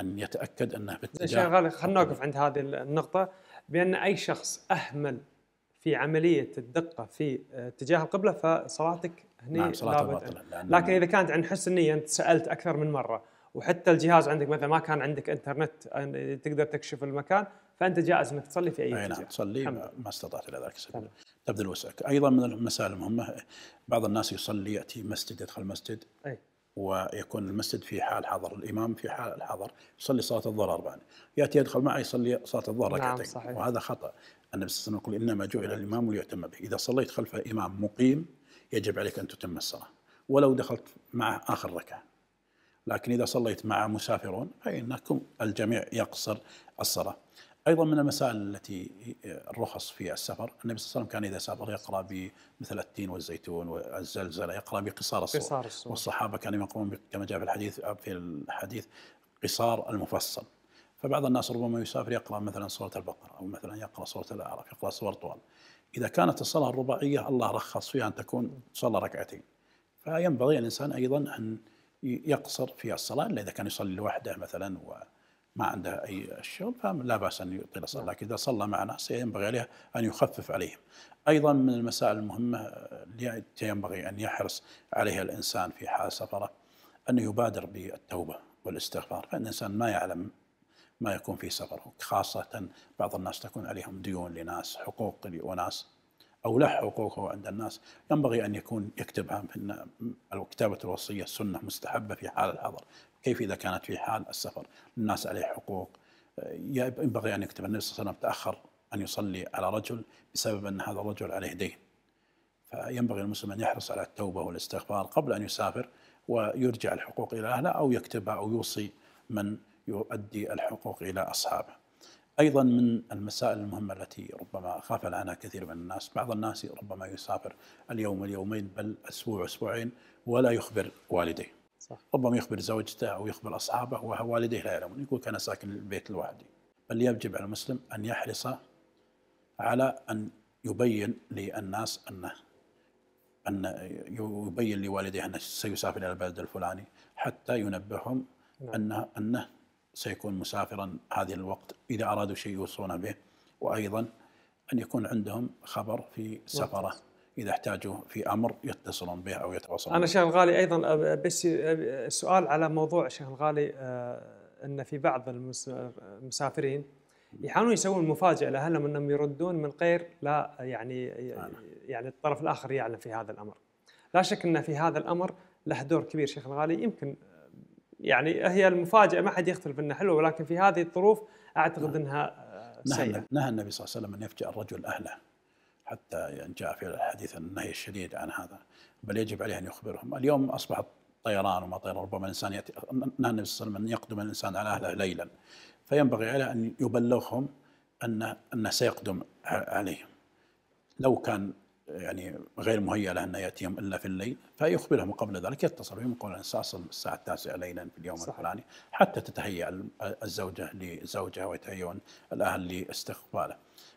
ان يتاكد انه باتجاه خلينا نوقف عند هذه النقطه بان اي شخص اهمل في عمليه الدقه في آه، اتجاه القبله فصلاتك هني نعم صلاتك باطله لكن اذا كانت عن حسن نيه انت سالت اكثر من مره وحتى الجهاز عندك مثلا ما كان عندك انترنت تقدر تكشف المكان فانت جائز انك تصلي في اي نعم، اتجاه نعم تصلي ما استطعت الى ذلك السبب تبذل وسعك ايضا من المسائل المهمه بعض الناس يصلي ياتي مسجد يدخل مسجد أي. ويكون المسجد في حال حضر الامام في حال الحضر يصلي صلاه الظهر اربعا ياتي يدخل معه يصلي صلاه الظهر نعم، ركعتين نعم وهذا خطا النبي صلى الله عليه وسلم يقول انما جعل الامام ليؤتم به اذا صليت خلف امام مقيم يجب عليك ان تتم الصلاه ولو دخلت معه اخر ركعه لكن اذا صليت مع مسافرون فانكم الجميع يقصر الصلاه ايضا من المسائل التي الرخص في السفر، النبي صلى الله عليه وسلم كان اذا سافر يقرا بمثل التين والزيتون والزلزله يقرا بقصار الصور, قصار الصور. والصحابه كانوا يقومون كما جاء في الحديث في الحديث قصار المفصل. فبعض الناس ربما يسافر يقرا مثلا سوره البقره او مثلا يقرا سوره الاعراف، يقرا سور طوال. اذا كانت الصلاه الرباعيه الله رخص فيها ان تكون صلى ركعتين. فينبغي الانسان ايضا ان يقصر في الصلاه الا اذا كان يصلي لوحده مثلا و ما عندها أي شغل فلا بأس أن يطيل الصلاة نعم. لكن إذا صلى مع ناس ينبغي أن يخفف عليهم أيضا من المسائل المهمة التي ينبغي أن يحرص عليها الإنسان في حال سفره أنه يبادر بالتوبة والاستغفار فإن الإنسان ما يعلم ما يكون في سفره خاصة بعض الناس تكون عليهم ديون لناس حقوق لأناس أو له حقوقه عند الناس ينبغي أن يكون يكتبها في كتابة الوصية سنة مستحبة في حال الحضر كيف إذا كانت في حال السفر الناس عليه حقوق آه، ينبغي أن يكتب النبي صلى الله عليه وسلم تأخر أن يصلي على رجل بسبب أن هذا الرجل عليه دين فينبغي المسلم أن يحرص على التوبة والاستغفار قبل أن يسافر ويرجع الحقوق إلى أهلها أو يكتبها أو يوصي من يؤدي الحقوق إلى أصحابه أيضا من المسائل المهمة التي ربما غفل عنها كثير من الناس بعض الناس ربما يسافر اليوم اليومين بل أسبوع أسبوعين ولا يخبر والديه صح. ربما يخبر زوجته أو يخبر أصحابه ووالديه لا يعلمون يقول كان ساكن البيت لوحدي بل يجب على المسلم أن يحرص على أن يبين للناس أنه أن يبين لوالديه أنه سيسافر إلى البلد الفلاني حتى ينبههم نعم. أنه, أنه سيكون مسافرا هذه الوقت إذا أرادوا شيء يوصون به وأيضا أن يكون عندهم خبر في سفره اذا احتاجوا في امر يتصلون به او يتواصلون انا شيخ الغالي ايضا بس سؤال على موضوع شيخ الغالي آه، ان في بعض المسافرين يحاولون يسوون مفاجاه لاهلهم انهم يردون من غير لا يعني يعني الطرف الاخر يعلم في هذا الامر. لا شك ان في هذا الامر له دور كبير شيخ الغالي يمكن يعني هي المفاجاه ما حد يختلف انها حلوه ولكن في هذه الظروف اعتقد نعم. انها آه، سيئه. نهى النبي صلى الله عليه وسلم ان يفجأ الرجل اهله حتى جاء في الحديث النهي الشديد عن هذا بل يجب عليه أن يخبرهم اليوم أصبح الطيران وما طيران ربما الإنسان يأتي نهى النبي صلى الله عليه وسلم أن يقدم الإنسان على أهله ليلا فينبغي عليه أن يبلغهم أنه, ان سيقدم عليهم لو كان يعني غير مهيئة لأن يأتيهم إلا في الليل فيخبرهم قبل ذلك يتصل بهم يقول سأصل الساعة التاسعة ليلا في اليوم الفلاني حتى تتهيأ الزوجة لزوجها ويتهيئون الأهل لاستقباله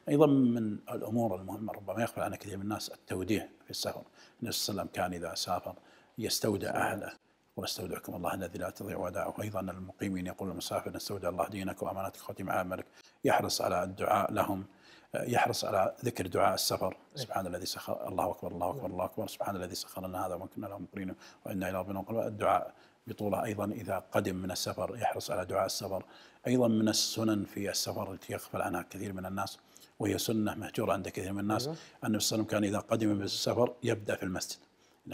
أيضا من الأمور المهمة ربما يغفل عنها كثير من الناس التوديع في السفر النبي صلى الله عليه وسلم كان إذا سافر يستودع أهله واستودعكم الله الذي لا تضيع وداعه ايضا المقيمين يقول المسافر نستودع الله دينك وامانتك وختم عملك يحرص على الدعاء لهم يحرص على ذكر دعاء السفر إيه. سبحان الذي سخر الله اكبر الله اكبر الله اكبر سبحان الذي سخر لنا هذا وما كنا له مقرنين وانا الى ربنا الدعاء بطوله ايضا اذا قدم من السفر يحرص على دعاء السفر ايضا من السنن في السفر التي يغفل عنها كثير من الناس وهي سنه مهجوره عند كثير من الناس أيوه. النبي صلى الله عليه وسلم كان اذا قدم من السفر يبدا في المسجد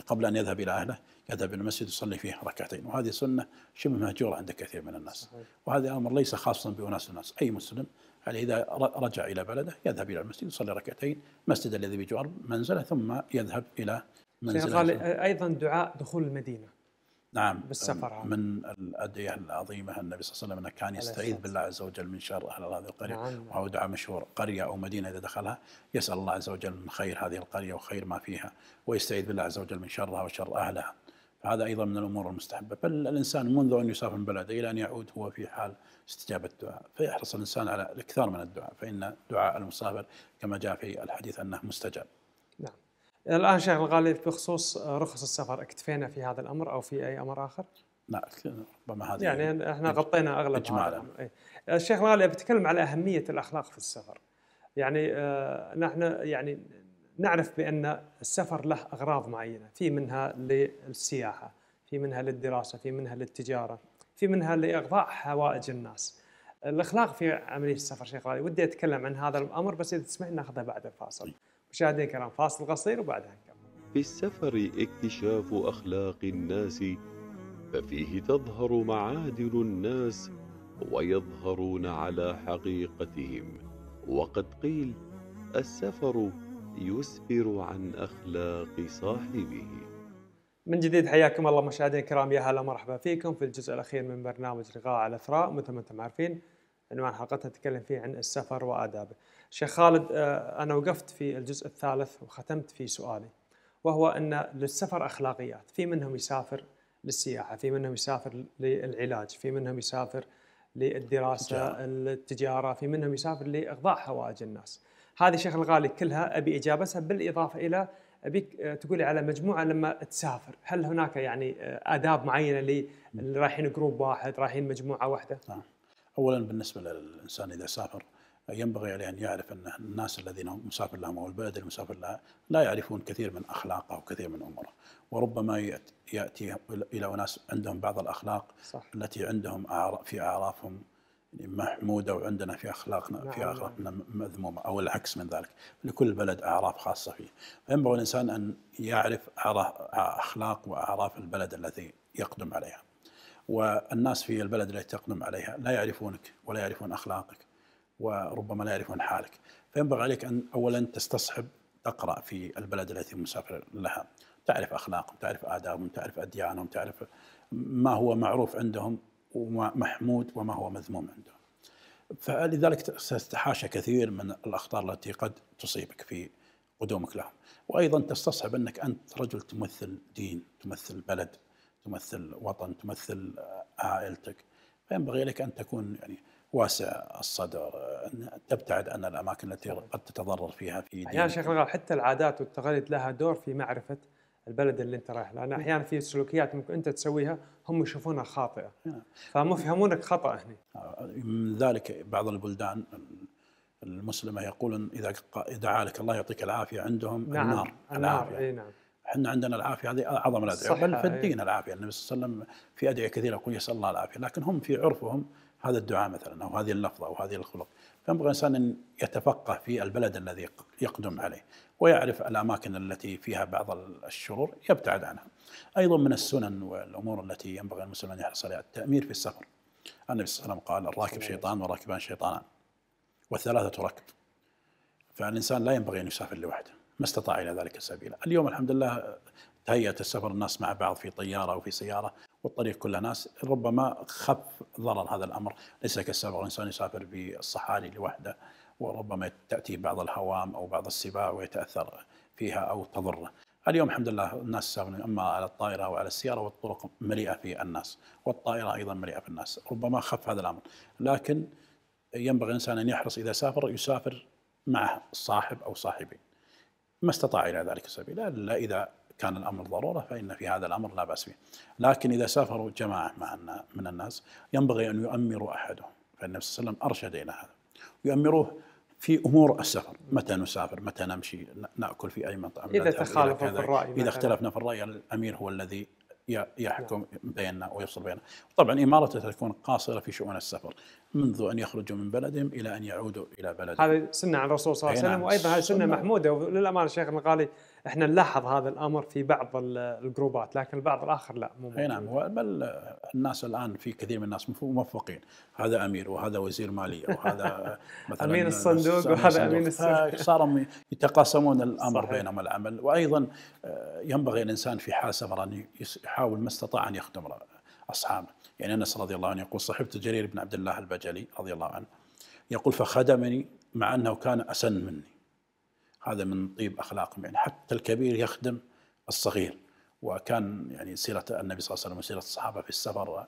قبل ان يذهب الى اهله يذهب الى المسجد يصلي فيه ركعتين وهذه سنه شبه مهجوره عند كثير من الناس وهذا امر ليس خاصا باناس الناس اي مسلم يعني إذا رجع إلى بلده يذهب إلى المسجد يصلي ركعتين مسجد الذي بجوار منزله ثم يذهب إلى منزله أيضا دعاء دخول المدينة نعم بالسفر من الأدعية العظيمة النبي صلى الله عليه وسلم كان يستعيذ بالله عز وجل من شر أهل هذه القرية نعم. وهو دعاء مشهور قرية أو مدينة إذا دخلها يسأل الله عز وجل من خير هذه القرية وخير ما فيها ويستعيذ بالله عز وجل من شرها وشر أهلها فهذا أيضا من الأمور المستحبة فالإنسان منذ أن يسافر من بلده إلى أن يعود هو في حال استجابة الدعاء فيحرص الإنسان على الإكثار من الدعاء فإن دعاء المسافر كما جاء في الحديث أنه مستجاب نعم الآن شيخ الغالي بخصوص رخص السفر اكتفينا في هذا الأمر أو في أي أمر آخر؟ نعم ربما هذا يعني احنا غطينا اغلب اجمالا الشيخ الغالي بتكلم على اهميه الاخلاق في السفر يعني آه نحن يعني نعرف بأن السفر له أغراض معينة في منها للسياحة في منها للدراسة في منها للتجارة في منها لإغضاء حوائج الناس الأخلاق في عملية السفر شيخ غالي ودي أتكلم عن هذا الأمر بس إذا تسمح ناخذها بعد الفاصل مشاهدينا الكرام فاصل قصير وبعدها نكمل في السفر اكتشاف أخلاق الناس ففيه تظهر معادل الناس ويظهرون على حقيقتهم وقد قيل السفر يسفر عن أخلاق صاحبه من جديد حياكم الله مشاهدينا الكرام يا هلا مرحبا فيكم في الجزء الاخير من برنامج لقاء على الاثراء مثل ما انتم عارفين عنوان حلقتنا نتكلم فيه عن السفر وادابه. شيخ خالد آه، انا وقفت في الجزء الثالث وختمت في سؤالي وهو ان للسفر اخلاقيات، في منهم يسافر للسياحه، في منهم يسافر للعلاج، في منهم يسافر للدراسه، التجاره، التجاره، في منهم يسافر لاقضاء حوائج الناس. هذه شيخ الغالي كلها ابي اجابتها بالاضافه الى ابيك آه، تقولي على مجموعه لما تسافر، هل هناك يعني آه، اداب معينه اللي رايحين جروب واحد، رايحين مجموعه واحده؟ نعم. اولا بالنسبه للانسان اذا سافر ينبغي عليه ان يعرف ان الناس الذين مسافر لهم او البلد المسافر لها لا يعرفون كثير من اخلاقه وكثير من اموره، وربما ياتي الى اناس عندهم بعض الاخلاق صح. التي عندهم في اعرافهم يعني محموده وعندنا في اخلاقنا نعم في نعم. اخلاقنا نعم. مذمومه او العكس من ذلك، لكل بلد اعراف خاصه فيه، فينبغي الانسان ان يعرف اخلاق واعراف البلد الذي يقدم عليها. والناس في البلد التي تقدم عليها لا يعرفونك ولا يعرفون اخلاقك وربما لا يعرفون حالك، فينبغي عليك ان اولا تستصحب تقرا في البلد التي مسافر لها، تعرف اخلاقهم، تعرف ادابهم، تعرف اديانهم، تعرف ما هو معروف عندهم ومحمود وما هو مذموم عنده فلذلك ستتحاشى كثير من الأخطار التي قد تصيبك في قدومك لهم وأيضا تستصعب أنك أنت رجل تمثل دين تمثل بلد تمثل وطن تمثل عائلتك فينبغي لك أن تكون يعني واسع الصدر أن تبتعد عن الأماكن التي قد تتضرر فيها في دينك. يا شيخ حتى العادات والتقاليد لها دور في معرفة البلد اللي انت رايح لان احيانا في سلوكيات ممكن انت تسويها هم يشوفونها خاطئه نعم. فهم يفهمونك خطا هنا آه، من ذلك بعض البلدان المسلمه يقولون اذا دعا لك الله يعطيك العافيه عندهم نعم النار العافيه اي نعم احنا عندنا العافيه هذه اعظم الادعيه بل في الدين العافيه النبي صلى الله عليه وسلم في ادعيه كثيره يقول يسال الله العافيه لكن هم في عرفهم هذا الدعاء مثلا او هذه اللفظه او هذه الخلق فينبغي الانسان ان يتفقه في البلد الذي يقدم عليه ويعرف الأماكن التي فيها بعض الشرور يبتعد عنها أيضا من السنن والأمور التي ينبغي المسلم أن يحرص عليها التأمير في السفر النبي صلى الله عليه وسلم قال الراكب شيطان والراكبان شيطانان والثلاثة ركب فالإنسان لا ينبغي أن يسافر لوحده ما استطاع إلى ذلك سبيلا اليوم الحمد لله تهيئة السفر الناس مع بعض في طيارة أو في سيارة والطريق كلها ناس ربما خف ضرر هذا الأمر ليس كالسابق الإنسان يسافر بالصحاري لوحده وربما تأتي بعض الهوام أو بعض السباع ويتأثر فيها أو تضره اليوم الحمد لله الناس سافرين اما على الطائره أو على السياره والطرق مليئه في الناس والطائره ايضا مليئه في الناس ربما خف هذا الامر لكن ينبغي الانسان ان يحرص اذا سافر يسافر مع صاحب او صاحبين ما استطاع الى ذلك السبيل الا اذا كان الامر ضروره فان في هذا الامر لا باس فيه لكن اذا سافروا جماعه مع من الناس ينبغي ان يؤمروا احدهم فالنبي صلى الله عليه وسلم ارشد الى هذا يؤمروه في امور السفر، متى نسافر؟ متى نمشي؟ ناكل في اي مطعم؟ اذا تخالف في الراي اذا اختلفنا في الراي الامير هو الذي يحكم نعم. بيننا ويفصل بيننا طبعا إمارته تكون قاصرة في شؤون السفر منذ أن يخرجوا من بلدهم إلى أن يعودوا إلى بلدهم هذه سنة عن الرسول صلى الله عليه وسلم نعم. وأيضا هذه سنة محمودة وللأمانة شيخنا المقالي احنا نلاحظ هذا الامر في بعض الجروبات لكن البعض الاخر لا مو اي نعم بل الناس الان في كثير من الناس موفقين هذا امير وهذا وزير ماليه وهذا مثلا امين الصندوق وهذا امين الصندوق صاروا يتقاسمون الامر صحيح. بينهم العمل وايضا آه، ينبغي الانسان في حال سفر ان يحاول ما استطاع ان يخدم اصحابه يعني انس رضي الله عنه يقول صحبت جرير بن عبد الله البجلي رضي الله عنه يقول فخدمني مع انه كان اسن مني هذا من طيب اخلاقهم يعني حتى الكبير يخدم الصغير وكان يعني سيره النبي صلى الله عليه وسلم وسيره الصحابه في السفر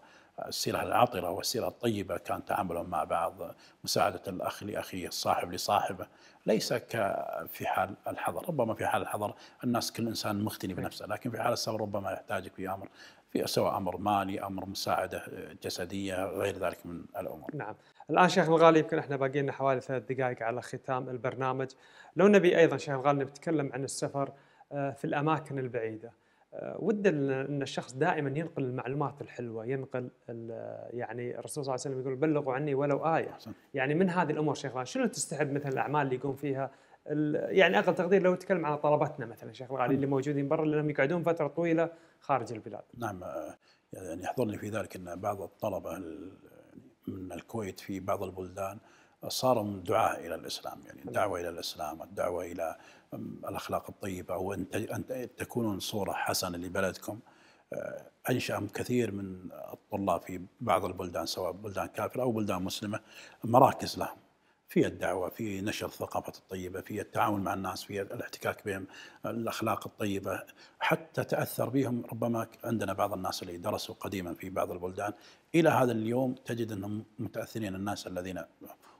السيره العاطره والسيره الطيبه كان تعاملهم مع بعض مساعده الاخ لاخيه الصاحب لصاحبه ليس كفي حال الحضر ربما في حال الحضر الناس كل انسان مختني بنفسه لكن في حال السفر ربما يحتاجك في امر في سواء امر مالي امر مساعده آه، جسديه غير ذلك من الامور. نعم، الان شيخ الغالي يمكن احنا باقي لنا حوالي ثلاث دقائق على ختام البرنامج، لو نبي ايضا شيخ الغالي نتكلم عن السفر آه، في الاماكن البعيده. آه، ودنا ان الشخص دائما ينقل المعلومات الحلوه، ينقل يعني الرسول صلى الله عليه وسلم يقول بلغوا عني ولو ايه. حسن. يعني من هذه الامور شيخ الغالي، شنو تستحب مثلا الاعمال اللي يقوم فيها يعني اقل تقدير لو نتكلم عن طلبتنا مثلا شيخ الغالي اللي موجودين برا لانهم يقعدون فتره طويله خارج البلاد نعم آه، يعني يحضرني في ذلك أن بعض الطلبة من الكويت في بعض البلدان صاروا دعاة إلى الإسلام يعني الدعوة نعم. إلى الإسلام الدعوة إلى الأخلاق الطيبة أو أن تكونون صورة حسنة لبلدكم آه، أنشأ كثير من الطلاب في بعض البلدان سواء بلدان كافرة أو بلدان مسلمة مراكز لهم في الدعوه في نشر الثقافات الطيبه في التعامل مع الناس في الاحتكاك بهم الاخلاق الطيبه حتى تاثر بهم ربما عندنا بعض الناس اللي درسوا قديما في بعض البلدان الى هذا اليوم تجد انهم متاثرين الناس الذين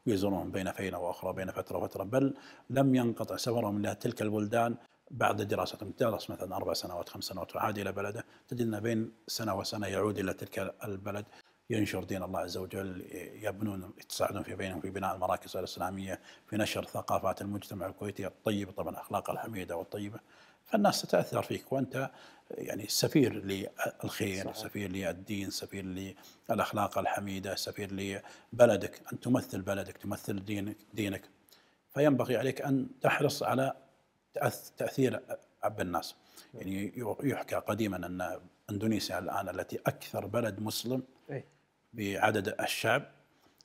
يزورون بين فينا واخرى بين فتره وفتره بل لم ينقطع سفرهم الى تلك البلدان بعد دراستهم درس مثلا اربع سنوات خمس سنوات وعاد الى بلده تجد انه بين سنه وسنه يعود الى تلك البلد ينشر دين الله عز وجل يبنون يتساعدون في بينهم في بناء المراكز الاسلاميه في نشر ثقافات المجتمع الكويتي الطيبه طبعا الاخلاق الحميده والطيبه فالناس تتاثر فيك وانت يعني سفير للخير صحيح. سفير للدين سفير للاخلاق الحميده سفير لبلدك ان تمثل بلدك تمثل دينك دينك فينبغي عليك ان تحرص على تاثير بالناس يعني يحكى قديما ان اندونيسيا الان التي اكثر بلد مسلم إيه. بعدد الشعب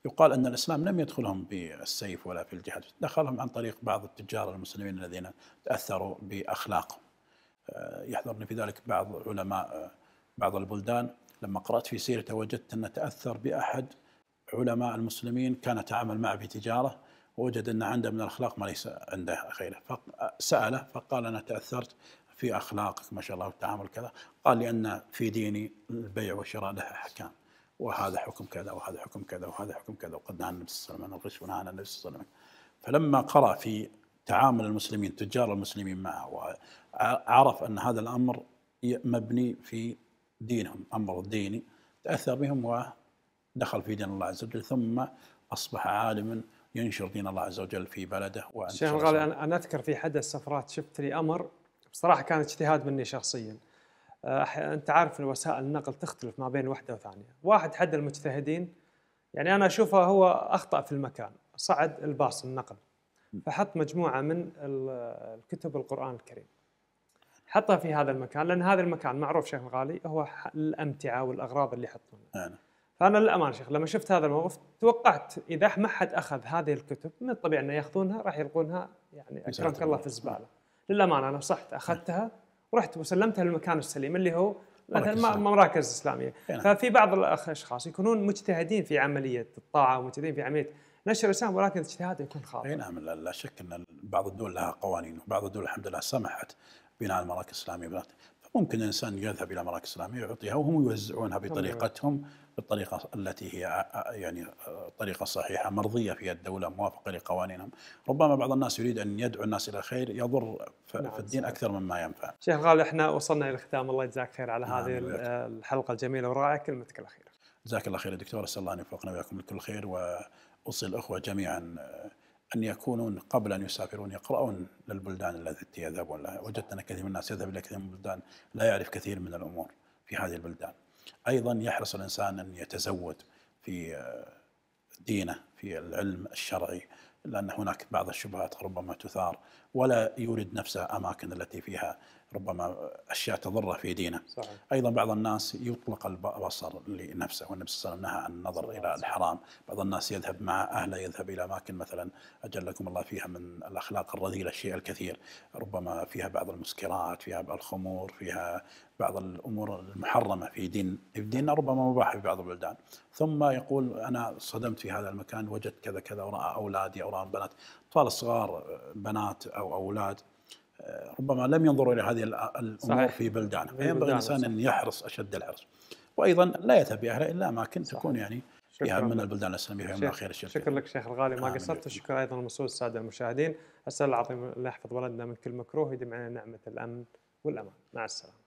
يقال أن الإسلام لم يدخلهم بالسيف ولا في الجهاد دخلهم عن طريق بعض التجار المسلمين الذين تأثروا بأخلاقهم آه، يحضرني في ذلك بعض علماء آه، بعض البلدان لما قرأت في سيرته وجدت أنه تأثر بأحد علماء المسلمين كان تعامل معه في تجارة ووجد أن عنده من الأخلاق ما ليس عنده غيره فسأله فقال أنا تأثرت في أخلاقك ما شاء الله والتعامل كذا قال لأن في ديني البيع والشراء لها أحكام وهذا حكم كذا وهذا حكم كذا وهذا حكم كذا وقد نهى النبي صلى الله عليه وسلم عن الغش ونهى عن النبي صلى الله عليه وسلم فلما قرأ في تعامل المسلمين تجار المسلمين معه وعرف أن هذا الأمر مبني في دينهم أمر ديني تأثر بهم ودخل في دين الله عز وجل ثم أصبح عالما ينشر دين الله عز وجل في بلده شيخ الشيخ أنا أذكر في حدث سفرات شفت لي أمر بصراحة كان اجتهاد مني شخصيا انت عارف ان وسائل النقل تختلف ما بين واحده وثانيه، واحد حد المجتهدين يعني انا اشوفه هو اخطا في المكان، صعد الباص النقل فحط مجموعه من الكتب القران الكريم. حطها في هذا المكان لان هذا المكان معروف شيخ الغالي هو الامتعه والاغراض اللي يحطونها. فانا للامانه شيخ لما شفت هذا الموقف توقعت اذا ما حد اخذ هذه الكتب من الطبيعي انه ياخذونها راح يلقونها يعني اكرمك الله في الزباله. للامانه انا صحت اخذتها ورحت وسلمتها للمكان السليم اللي هو مثلا مراكز اسلاميه يعني. ففي بعض الاشخاص يكونون مجتهدين في عمليه الطاعه ومجتهدين في عمليه نشر الاسلام ولكن اجتهاده يكون خاطئ. اي نعم لا شك ان بعض الدول لها قوانين وبعض الدول الحمد لله سمحت بناء المراكز الاسلاميه ممكن الانسان يذهب الى مراكز اسلاميه ويعطيها وهم يوزعونها بطريقتهم بالطريقه التي هي آه، آه، يعني الطريقه آه، الصحيحه مرضيه في الدوله موافقه لقوانينهم، ربما بعض الناس يريد ان يدعو الناس الى خير يضر نعم، في نعم الدين صحيح. اكثر مما ينفع. شيخ غالي احنا وصلنا الى الختام الله يجزاك خير على نعم، هذه نعم الحلقه الجميله والرائعه كلمتك الاخيره. جزاك الله خير يا دكتور اسال الله ان يوفقنا واياكم لكل خير واوصي الاخوه جميعا أن يكونون قبل أن يسافرون يقرؤون للبلدان التي يذهبون لها وجدت أن كثير من الناس يذهب إلى كثير من البلدان لا يعرف كثير من الأمور في هذه البلدان أيضا يحرص الإنسان أن يتزود في آه، دينه في العلم الشرعي لأن هناك بعض الشبهات ربما تثار ولا يورد نفسه أماكن التي فيها ربما اشياء تضره في دينه. صحيح. ايضا بعض الناس يطلق البصر لنفسه والنبي صلى الله عليه وسلم نهى عن النظر الى الحرام، بعض الناس يذهب مع اهله يذهب الى اماكن مثلا اجلكم الله فيها من الاخلاق الرذيله الشيء الكثير، ربما فيها بعض المسكرات، فيها بعض الخمور، فيها بعض الامور المحرمه في دين في ديننا ربما مباحه في بعض البلدان، ثم يقول انا صدمت في هذا المكان وجدت كذا كذا وراى اولادي او بنات، اطفال صغار بنات او اولاد ربما لم ينظروا الى هذه الامور صحيح. في بلدانه فينبغي يعني الانسان ان يحرص اشد الحرص وايضا لا يتبع باهله الا اماكن صحيح. تكون يعني فيها من البلدان الاسلاميه فيها خير الشركه شكرا لك شيخ الغالي ما قصرت وشكرا ايضا المسؤول الساده المشاهدين اسال العظيم الله يحفظ بلدنا من كل مكروه ويدم علينا نعمه الامن والامان مع السلامه